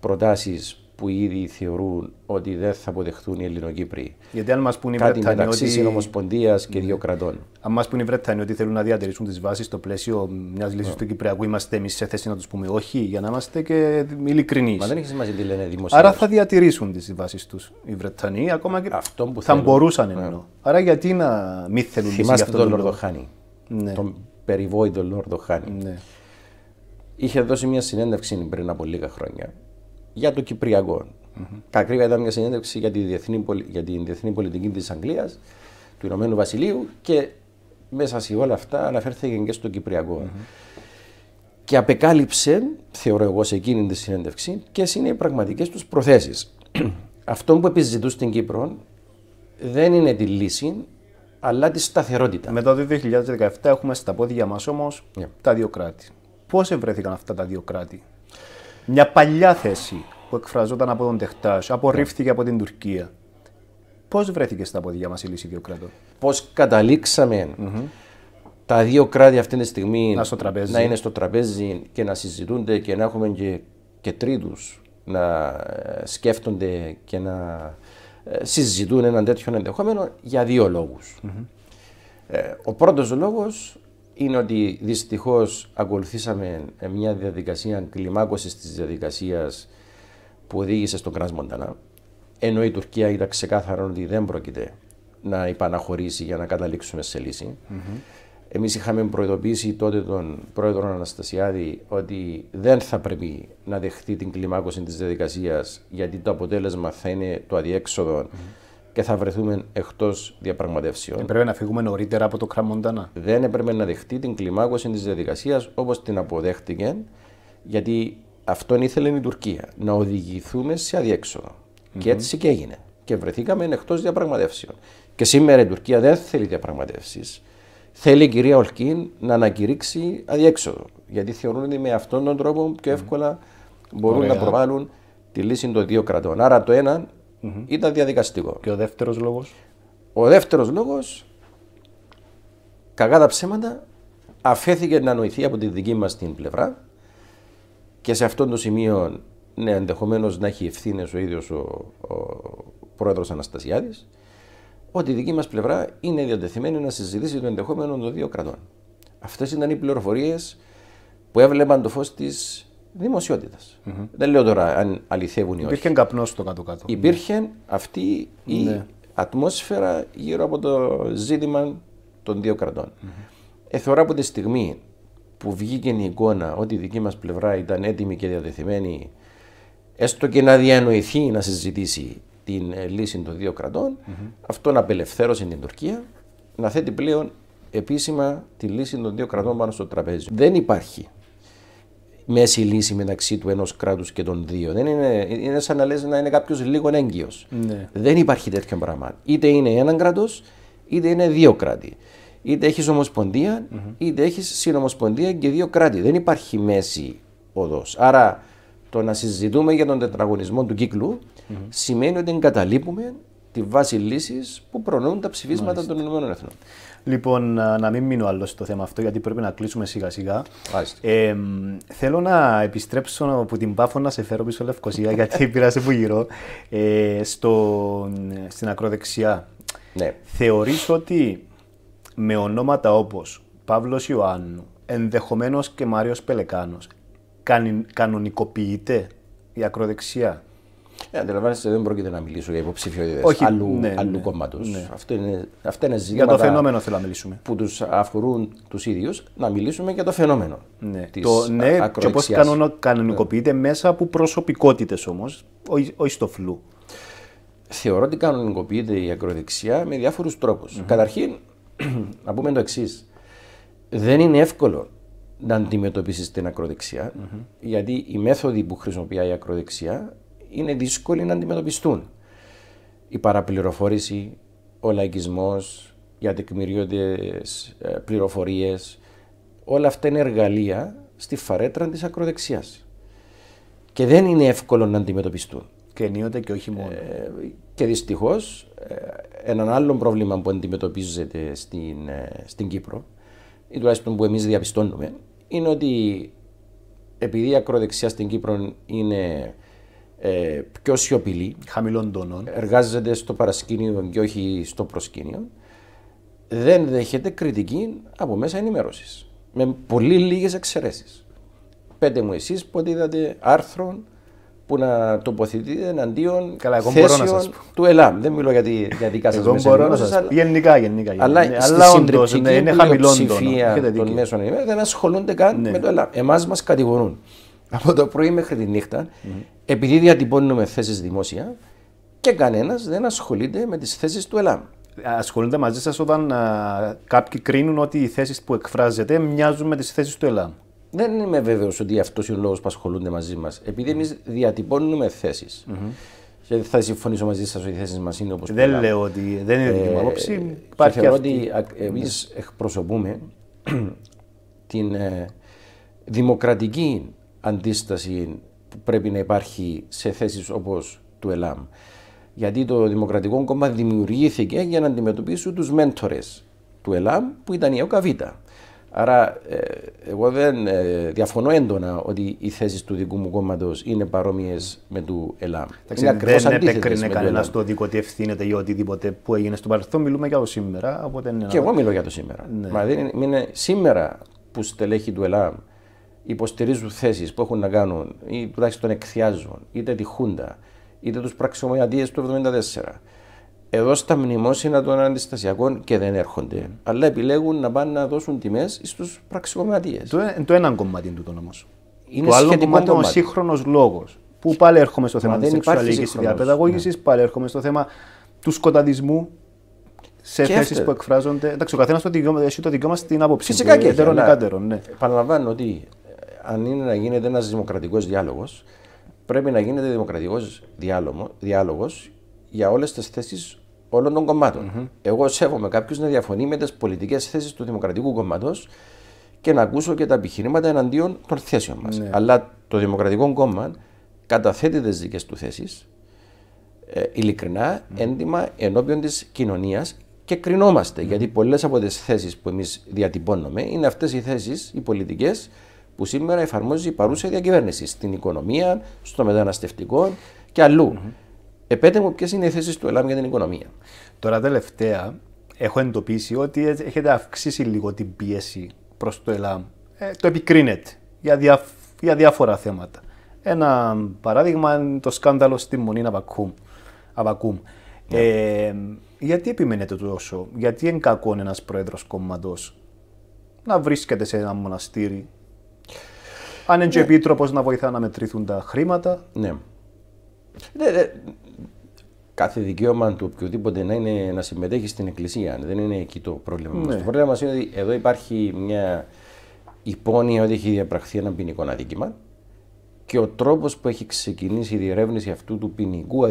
προτάσεις που ήδη θεωρούν ότι δεν θα αποδεχθούν οι Ελληνοκύπροι. Γιατί αν μας πούνε οι Βρετανοί. μεταξύ ότι... συνομοσπονδίας και ναι. δύο κρατών. Αν μας πούνε οι Βρετανοί ότι θέλουν να διατηρήσουν τις βάσεις στο πλαίσιο μιας λύσης yeah. Ναι. του Κυπριακού, είμαστε εμείς σε θέση να τους πούμε όχι, για να είμαστε και ειλικρινείς. Μα δεν έχει σημασία τι λένε δημοσίω. Άρα θα διατηρήσουν τις βάσεις τους οι Βρετανοί, ακόμα και αυτό που θα θέλουν. μπορούσαν ναι. εννοώ. Άρα γιατί να μην θέλουν να Θυμάστε τον Λορδοχάνη. Ναι. Τον περιβόητο Λορδοχάνη. Ναι. Είχε δώσει μια συνέντευξη πριν από λίγα χρόνια για το Κυπριακό. Mm-hmm. ήταν μια συνέντευξη για, τη διεθνή, για την διεθνή πολιτική της Αγγλίας, του Ηνωμένου Βασιλείου και μέσα σε όλα αυτά αναφέρθηκε και στο κυπριακο Και απεκάλυψε, θεωρώ εγώ σε εκείνη τη συνέντευξη, ποιες είναι οι πραγματικές τους προθέσεις. Αυτό που επιζητούσε στην Κύπρο δεν είναι τη λύση, αλλά τη σταθερότητα. Μετά το 2017 έχουμε στα πόδια μας όμως ναι. τα δύο κράτη. Πώς ευρέθηκαν αυτά τα δύο κράτη μια παλιά θέση που εκφραζόταν από τον τεχτάς, απορρίφθηκε από την Τουρκία. Πώς βρέθηκε στα πόδια μας η λύση δύο κρατών, Πώ τα δύο κράτη αυτή τη στιγμή να, είναι στο τραπέζι και να συζητούνται και να έχουμε και, και τρίτους να ε, σκέφτονται και να ε, συζητούν έναν τέτοιο ενδεχόμενο για δύο ε, ο πρώτος λόγος είναι ότι δυστυχώς ακολουθήσαμε μια διαδικασία κλιμάκωσης της διαδικασίας που οδήγησε στον Κράς Ενώ η Τουρκία ήταν ξεκάθαρο ότι δεν πρόκειται να υπαναχωρήσει για να καταλήξουμε σε λύση. Mm Εμείς είχαμε προειδοποιήσει τότε τον πρόεδρο Αναστασιάδη ότι δεν θα πρέπει να δεχτεί την κλιμάκωση της διαδικασίας γιατί το αποτέλεσμα θα είναι το αδιέξοδο και θα βρεθούμε εκτός διαπραγματεύσεων. πρέπει να φύγουμε νωρίτερα από το Κραμοντανά. Δεν έπρεπε να δεχτεί την κλιμάκωση της διαδικασίας όπως την αποδέχτηκε, γιατί αυτόν ήθελε η Τουρκία. Να οδηγηθούμε σε αδιεξοδο Και έτσι και έγινε. Και βρεθήκαμε εκτός διαπραγματεύσεων. Και σήμερα η Τουρκία δεν θέλει διαπραγματεύσεις. Θέλει η κυρία Ολκίν να ανακηρύξει αδιέξοδο. Γιατί θεωρούν ότι με αυτόν τον τρόπο πιο ευκολα μπορούν να προβάλλουν τη λύση των δύο κρατών. Άρα το ένα ήταν διαδικαστικό. Και ο δεύτερος λόγος. Ο δεύτερος λόγος, κακά τα ψέματα, αφέθηκε να νοηθεί από τη δική μας την πλευρά και σε αυτό το σημείο ναι, ενδεχομένως να έχει ευθύνες ο ίδιος ο, ο πρόεδρος Αναστασιάδης, ότι η δική μας πλευρά είναι διατεθειμένη να συζητήσει το ενδεχόμενο των δύο κρατών. Αυτές ήταν οι πληροφορίες που έβλεπαν το φως της δημοσιοτητα mm-hmm. Δεν λέω τώρα αν αληθεύουν ή όχι. Υπήρχε καπνός στο κάτω-κάτω. Υπήρχε αυτή η ναι. ατμόσφαιρα γύρω από το ζήτημα των δύο κρατών. Mm-hmm. Ε, Εθωρά από τη στιγμή που βγήκε η εικόνα ότι η δική μας πλευρά ήταν έτοιμη και διατεθειμένη έστω και να διανοηθεί να συζητήσει την ε, λύση των δύο αυτό να απελευθέρωσε την Τουρκία, να θέτει πλέον επίσημα τη λύση των δύο κρατών πάνω στο τραπέζι. Δεν υπάρχει μέση λύση μεταξύ του ενός κράτους και των δύο. Δεν είναι, είναι σαν να λες να είναι κάποιος λίγο έγκυος. Ναι. Δεν υπάρχει τέτοιο πράγμα. Είτε είναι ένα κράτος, είτε είναι δύο κράτη. Είτε έχεις είτε έχεις συνομοσπονδία και δύο κράτη. Δεν υπάρχει μέση οδός. Άρα το να συζητούμε για τον τετραγωνισμό του κυκλου σημαίνει ότι εγκαταλείπουμε τη βάση λύσης που προνοούν τα ψηφίσματα Μάλιστα. των ΗΠΑ. Λοιπόν, να μην μείνω άλλο στο θέμα αυτό, γιατί πρέπει να κλείσουμε σιγά σιγά. Ε, θέλω να επιστρέψω από την Πάφο να σε φέρω πίσω Λευκοσία, γιατί σε που γύρω, ε, στο, στην ακροδεξιά. Ναι. Θεωρείς ότι με ονόματα όπως Παύλος Ιωάννου, ενδεχομένως και Μάριος Πελεκάνος, κανονικοποιείται η ακροδεξιά. Ε, αντιλαμβάνεστε, δεν πρόκειται να μιλήσω για υποψηφιότητες άλλου, ναι, άλλου ναι, κόμματος. Ναι. Αυτό είναι, αυτά είναι ζητήματα. Για το φαινόμενο θέλω να μιλήσουμε. Που τους αφορούν τους ίδιους, να μιλήσουμε για το φαινόμενο. Ναι, της το, ναι και πώς κανονικοποιείται ναι. μέσα από προσωπικότητες όμως, όχι στο φλου. Θεωρώ ότι κανονικοποιείται η ακροδεξιά με διάφορους τρόπους. Mm-hmm. Καταρχήν, να πούμε το εξής. Δεν είναι εύκολο να αντιμετωπίσεις την ακροδεξια γιατί η μέθοδοι που χρησιμοποιεί η ακροδεξιά είναι δύσκολοι να αντιμετωπιστούν. Η παραπληροφόρηση, ο λαϊκισμός, οι ατεκμηριώδες ε, πληροφορίες, όλα αυτά είναι εργαλεία στη φαρέτρα της ακροδεξιάς. Και δεν είναι εύκολο να αντιμετωπιστούν. Και ενίοτε και όχι μόνο. Ε, και δυστυχώς ε, έναν άλλο πρόβλημα που αντιμετωπίζεται στην, στην Κύπρο ή τουλάχιστον που εμείς διαπιστώνουμε είναι ότι επειδή η ακροδεξιά στην Κύπρο είναι ε, πιο σιωπηλή. Χαμηλών τόνων. Εργάζεται στο παρασκήνιο και όχι στο προσκήνιο. Δεν δέχεται κριτική από μέσα ενημέρωσης. Με πολύ λίγες εξαιρέσεις. Πέτε μου εσείς πότε είδατε άρθρο που να τοποθετείτε εναντίον θέσεων να του ΕΛΑΜ. Δεν μιλώ για, τη, για δικά σας μέσα σας αλλά... Γενικά, γενικά, Αλλά, ναι, στη αλλά ναι, είναι πλειοψηφία των μέσων ενημέρωσης δεν ασχολούνται καν ναι. με το ΕΛΑΜ. Εμάς μας κατηγορούν από το πρωί μέχρι τη νύχτα, mm-hmm. επειδή διατυπώνουμε θέσεις δημόσια και κανένας δεν ασχολείται με τις θέσεις του ΕΛΑΜ. Ασχολούνται μαζί σας όταν α, κάποιοι κρίνουν ότι οι θέσεις που εκφράζεται μοιάζουν με τις θέσεις του ΕΛΑΜ. Δεν είμαι βέβαιος ότι αυτός είναι ο λόγος που ασχολούνται μαζί μας. Επειδή εμείς διατυπώνουμε θέσεις. Mm-hmm. θα συμφωνήσω μαζί σας ότι οι θέσεις μας είναι όπως. Δεν λέω ότι δεν είναι δική μου ε, άποψη. Υπάρχει θεωρώ ότι εμείς εκπροσωπούμε την ε, δημοκρατική αντίσταση που πρέπει να υπάρχει σε θέσεις όπως του ΕΛΑΜ. Γιατί το Δημοκρατικό Κόμμα δημιουργήθηκε για να αντιμετωπίσει τους μέντορες του ΕΛΑΜ που ήταν η ΕΟΚΑΒΙΤΑ. Άρα, ε, εγώ δεν ε, διαφωνώ έντονα ότι οι θέσεις του δικού μου κόμματος είναι παρόμοιες με του ΕΛΑΜ. δεν επέκρινε κανένα το δίκο ότι ευθύνεται για οτιδήποτε που έγινε στο παρελθόν. Μιλούμε για το σήμερα. Οπότε και εγώ μιλώ για το σήμερα. Ναι. Μα δεν είναι σήμερα που στελέχη του ΕΛΑΜ υποστηρίζουν θέσεις που έχουν να κάνουν ή τουλάχιστον εκθιάζουν είτε τη Χούντα είτε τους πραξιωματίε του 1974. Εδώ στα μνημόσυνα των αντιστασιακών και δεν έρχονται, αλλά επιλέγουν να πάνε να δώσουν τιμές στους πραξιωματίε. Το, ε, το ένα κομμάτι του όμως. Είναι το άλλο κομμάτι είναι ο σύγχρονος λόγος. Που πάλι έρχομαι στο θέμα τη σεξουαλική διαπαιδαγώγησης, ναι. πάλι έρχομαι στο θέμα του σκοταδισμού σε θέσει που εκφράζονται. Εντάξει, ο καθένας έχει το δικαίωμα στην άποψη. Φυσικά και, ναι. Επαναλαμβάνω ότι αν είναι να γίνεται ένας δημοκρατικός διάλογος, πρέπει να γίνεται δημοκρατικός διάλογος για όλες τις θέσεις όλων των κομμάτων. Mm-hmm. Εγώ σέβομαι κάποιους να διαφωνεί με τις πολιτικές θέσεις του Δημοκρατικού Κόμματος και να ακούσω και τα επιχειρήματα εναντίον των θέσεων μας. Ναι. Αλλά το Δημοκρατικό Κόμμα καταθέτει τις δικές του θέσεις ε, ειλικρινα έντιμα ενώπιον της κοινωνίας και κρινόμαστε. Γιατί πολλές από τις θέσεις που εμείς διατυπώνουμε είναι αυτές οι θέσεις, οι πολιτικές, που σήμερα εφαρμόζει η παρούσα διακυβέρνηση στην οικονομία, στο μεταναστευτικό και αλλού. Mm-hmm. Επέτε μου, ποιες είναι οι θέσεις του ΕΛΑΜ για την οικονομία. Τώρα, τελευταία, έχω εντοπίσει ότι έχετε αυξήσει λίγο την πίεση προς το ΕΛΑΜ. Ε, το επικρίνεται για, διά, για διάφορα θέματα. Ένα παράδειγμα είναι το σκάνδαλο στη Μονή Βακούμ. Αβακούμ. Ναι. Ε, γιατί επιμένετε τόσο, γιατί είναι κακό ένας πρόεδρος κόμματος να βρίσκεται σε ένα μοναστήρι αν είναι και ναι. επίτροπος να βοηθά να μετρηθούν τα χρήματα. Ναι. ναι κάθε δικαίωμα του οποιοδήποτε να, είναι, να συμμετέχει στην Εκκλησία. Δεν είναι εκεί το πρόβλημα μας. Ναι. Το πρόβλημα μας είναι ότι εδώ υπάρχει μια υπόνοια ότι έχει διαπραχθεί ένα ποινικό αδίκημα και ο τρόπος που έχει ξεκινήσει η διερεύνηση αυτού του ποινικού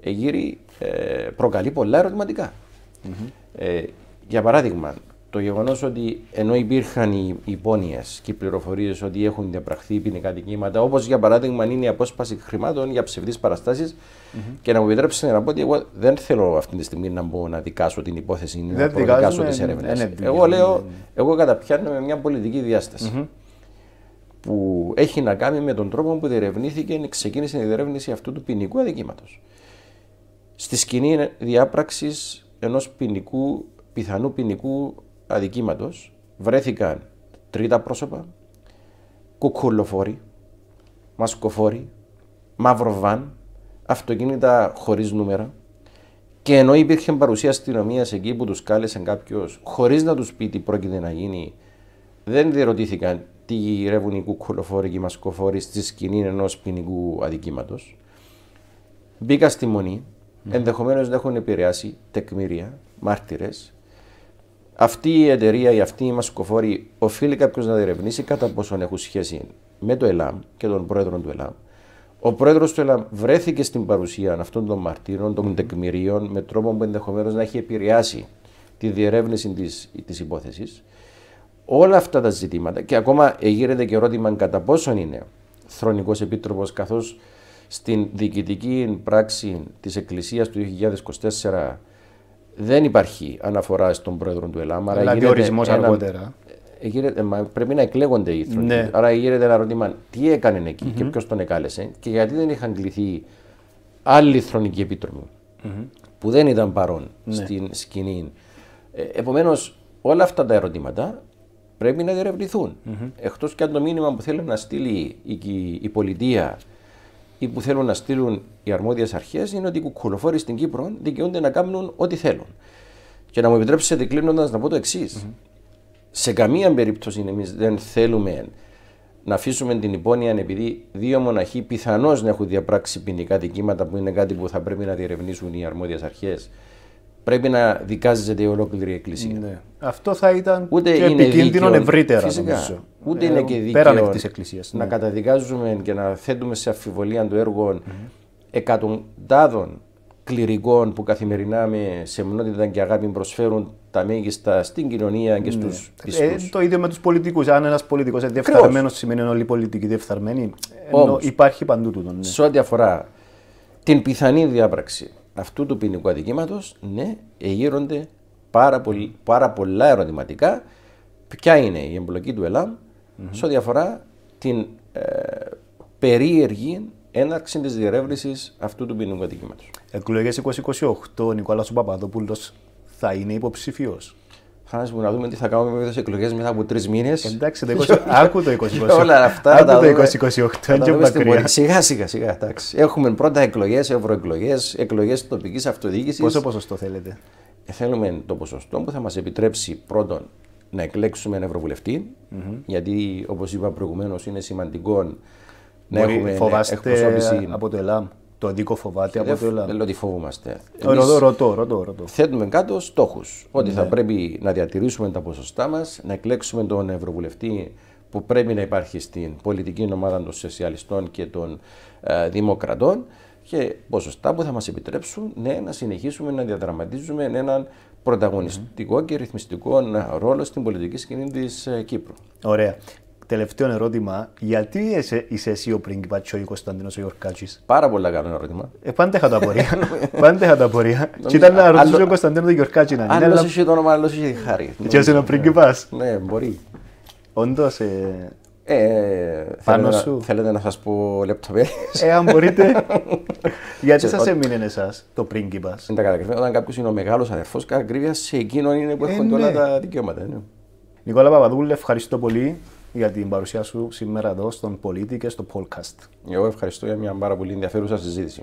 ε, γύρει, ε, προκαλεί πολλά ε, για παράδειγμα, το γεγονός ότι ενώ υπήρχαν οι υπόνοιε και οι πληροφορίες ότι έχουν διαπραχθεί ποινικά δικήματα, όπως για παράδειγμα είναι η απόσπαση χρημάτων για ψευδείς παραστάσεις, mm -hmm. και να μου επιτρέψετε να πω ότι εγώ δεν θέλω αυτή τη στιγμή να μπω να δικάσω την υπόθεση ή να δικάσω τι έρευνε. Εγώ λέω, εγώ καταπιάνω με μια πολιτική διάσταση. Mm -hmm. Που έχει να κάνει με τον τρόπο που διερευνήθηκε, ξεκίνησε η διερεύνηση αυτού του ποινικού αδικήματος. Στη σκηνή διάπραξης ενός ποινικού, πιθανού ποινικού αδικήματος βρέθηκαν τρίτα πρόσωπα, κουκουλοφόροι, μασκοφόροι, μαύρο βαν, αυτοκίνητα χωρίς νούμερα. Και ενώ υπήρχε παρουσία αστυνομίας εκεί που τους κάλεσε κάποιος, χωρίς να τους πει τι πρόκειται να γίνει, δεν διερωτήθηκαν τι γυρεύουν οι κουκουλοφόροι και οι μασκοφόροι στη σκηνή ενός ποινικού αδικήματος. Μπήκα στη μονή, ναι. ενδεχομένως να έχουν επηρεάσει τεκμήρια, μάρτυρες, αυτή η εταιρεία ή αυτή η μασκοφόρη οφείλει κάποιος να διερευνήσει κατά πόσον έχουν σχέση με το ΕΛΑΜ και τον πρόεδρο του ΕΛΑΜ. Ο πρόεδρος του ΕΛΑΜ βρέθηκε στην παρουσία αυτών των μαρτύρων, των τεκμηρίων, με τρόπο που ενδεχομένως να έχει επηρεάσει τη διερεύνηση της υπόθεσης. Όλα αυτά τα ζητήματα, και ακόμα εγείρεται και ερώτημα κατά πόσον είναι θρονικός επίτροπος, καθώς στην διοικητική πράξη της Εκκλησίας του 2024 δεν υπάρχει αναφορά στον πρόεδρο του Αλλά Δηλαδή ορισμό αργότερα. Ε, γίνεται, μα πρέπει να εκλέγονται οι ήθροι. Ναι. Άρα γίνεται ένα ερώτημα: τι έκανε εκεί mm-hmm. και ποιος τον εκάλεσε και γιατί δεν είχαν κληθεί άλλοι θρονικοί επίτροποι mm-hmm. που δεν ήταν παρόν ναι. στην σκηνή. Ε, Επομένως, όλα αυτά τα ερωτήματα πρέπει να διερευνηθούν. Mm-hmm. Εκτός και αν το μήνυμα που θέλει να στείλει η, η, η πολιτεία ή που θέλουν να στείλουν οι αρμόδιες αρχές είναι ότι οι κουκουλοφόροι στην Κύπρο δικαιούνται να κάνουν ό,τι θέλουν. Και να μου επιτρέψετε κλείνοντα να πω το εξη Σε καμία περίπτωση εμείς δεν θέλουμε να αφήσουμε την υπόνοια επειδή δύο μοναχοί πιθανώς να έχουν διαπράξει ποινικά δικήματα που είναι κάτι που θα πρέπει να διερευνήσουν οι αρμόδιες αρχές πρέπει να δικάζεται η ολόκληρη Εκκλησία. Ναι. Αυτό θα ήταν Ούτε και είναι επικίνδυνο ευρύτερα. Φυσικά. Ούτε ε, είναι και δίκαιο πέραν της εκκλησίας, να ναι. καταδικάζουμε και να θέτουμε σε αμφιβολία το έργο mm -hmm. εκατοντάδων κληρικών που καθημερινά με σεμνότητα και αγάπη προσφέρουν τα μέγιστα στην κοινωνία και στου ναι. Ε, το ίδιο με τους πολιτικούς. Αν ένας πολιτικός είναι διεφθαρμένο, σημαίνει όλοι οι πολιτικοί διεφθαρμένοι. υπάρχει παντού τούτο. Ναι. Σε ό,τι αφορά την πιθανή διάπραξη αυτού του ποινικού αδικήματος, ναι, εγείρονται πάρα, πολλά ερωτηματικά. Ποια είναι η εμπλοκή του ΕΛΑΜ mm-hmm. σε ό,τι αφορά την ε, περίεργη έναρξη της διερεύνησης αυτού του ποινικού αδικήματος. Εκλογές 2028, ο Νικόλας Παπαδόπουλος θα είναι υποψήφιο. Χάνε που να δούμε τι θα κάνουμε με τις εκλογές μετά από τρεις μήνες. Εντάξει, το άκου το 2028. Όλα αυτά. Άκου τα το 2028, Σιγά, σιγά, σιγά. Εντάξει. Έχουμε πρώτα εκλογές, ευρωεκλογές, εκλογές τοπικής αυτοδιοίκησης. Πόσο ποσοστό θέλετε. Ε, θέλουμε το ποσοστό που θα μας επιτρέψει πρώτον να εκλέξουμε έναν γιατί όπως είπα προηγουμένως είναι σημαντικό να έχουμε εκπροσώπηση. Από το ΕΛΑΜ. Το δίκο φοβάται από το Ελλάδα. Λέω ότι φοβούμαστε. Ε, ρωτώ, ρωτώ, Θέτουμε κάτω στόχους. Ότι θα ναι. πρέπει να διατηρήσουμε τα ποσοστά μας, να εκλέξουμε τον Ευρωβουλευτή που πρέπει να υπάρχει στην πολιτική ομάδα των Σοσιαλιστών και των ε, Δημοκρατών και ποσοστά που θα μας επιτρέψουν ναι, να συνεχίσουμε να διαδραματίζουμε έναν πρωταγωνιστικό mm και ρυθμιστικό ρόλο στην πολιτική σκηνή της ε, Κύπρου. Ωραία τελευταίο ερώτημα. Γιατί είσαι, είσαι εσύ ο πρίγκιπας και Κωνσταντίνος ο Ιωρκάτσι. Πάρα πολύ καλό ερώτημα. Ε, πάντα είχα τα απορία. πάντα είχα τα απορία. και ήταν να ρωτήσω ο Κωνσταντίνος ο Ιωρκάτσι να είναι. Αν δεν είχε το όνομα, αλλά είσαι τη χάρη. Και είσαι ο ναι. πρίγκιπας. Ναι, μπορεί. Όντως. Ε-, ε, ε, Πάνω σου. θέλετε να σας πω λεπτομέρειες. Ε, αν μπορείτε. Γιατί σα έμεινε εσάς το πρίγκιπας. Δεν τα κατακριθώ. Όταν κάποιος είναι ο μεγάλος αδερφός, κατά σε εκείνον είναι που ε, έχουν ε, όλα ναι. τα δικαιώματα. Ναι. Νικόλα Παπαδούλη, ευχαριστώ πολύ για την παρουσία σου σήμερα εδώ στον Πολίτη και στο Podcast. Εγώ ευχαριστώ για μια πάρα πολύ ενδιαφέρουσα συζήτηση.